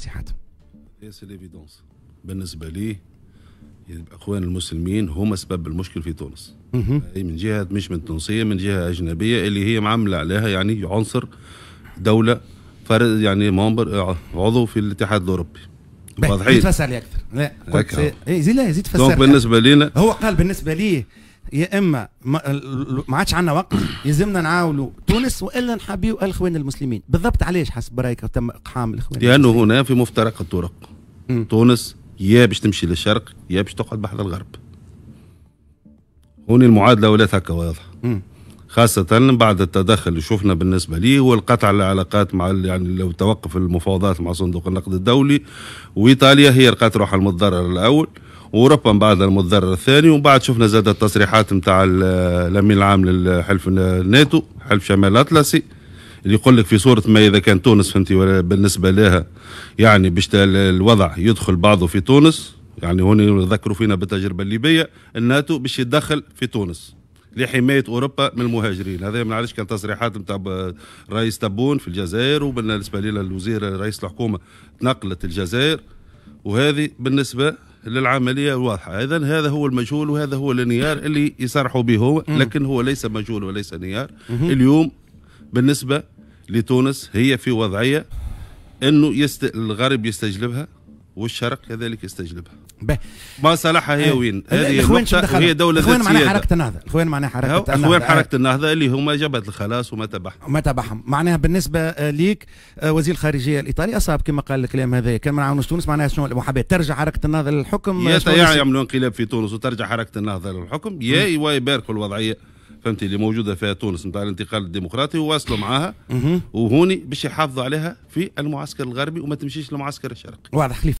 سي حاتم سي ليفيدونس بالنسبه لي الاخوان يعني المسلمين هما سبب المشكل في تونس أي يعني من جهه مش من تونسيه من جهه اجنبيه اللي هي معامله عليها يعني عنصر دوله فرد يعني ممبر آه، عضو في الاتحاد الاوروبي واضحين تفسر لي اكثر لا قلت اي زيد لا زيد فسر دونك بالنسبه لنا هو قال بالنسبه ليه يا اما ما عادش عندنا وقت يلزمنا نعاونوا تونس والا نحبيو الاخوان المسلمين بالضبط علاش حسب رايك تم اقحام الاخوان لانه هنا في مفترق الطرق تونس يا باش تمشي للشرق يا باش تقعد بحر الغرب هوني المعادله ولا هكا واضحه خاصة بعد التدخل اللي شفنا بالنسبة لي والقطع العلاقات مع يعني لو توقف المفاوضات مع صندوق النقد الدولي وإيطاليا هي لقات روحها المتضرر الأول وربما بعد المتضرر الثاني ومن بعد شفنا زاد التصريحات نتاع الامين العام للحلف الناتو حلف شمال الاطلسي اللي يقول لك في صوره ما اذا كان تونس فهمتي بالنسبه لها يعني باش الوضع يدخل بعضه في تونس يعني هون ذكروا فينا بالتجربه الليبيه الناتو باش يتدخل في تونس لحمايه اوروبا من المهاجرين هذا ما علاش كان تصريحات نتاع رئيس تبون في الجزائر وبالنسبه لنا الوزير رئيس الحكومه تنقلت الجزائر وهذه بالنسبه للعملية الواضحة إذا هذا هو المجهول وهذا هو الانهيار اللي يصرحوا به هو لكن هو ليس مجهول وليس انهيار اليوم بالنسبة لتونس هي في وضعية أنه يست... الغرب يستجلبها والشرق كذلك يستجلبها به ما صالحها هي آه، وين؟ هذه النقطة هي دولة ذات معناها حركة النهضة، الإخوان معناها حركة النهضة الإخوان حركة النهضة اللي هما جبهة الخلاص وما تبعهم وما تبعهم، معناها بالنسبة آه، ليك آه، وزير الخارجية الإيطالي أصاب كما قال الكلام هذا كان ما نعاونوش تونس معناها شنو المحابات ترجع حركة النهضة للحكم يا يعملوا انقلاب في تونس وترجع حركة النهضة للحكم يا يباركوا الوضعية فهمتي اللي موجوده فيها تونس نتاع الانتقال الديمقراطي وواصلوا معاها وهوني باش يحافظوا عليها في المعسكر الغربي وما تمشيش للمعسكر الشرقي واضح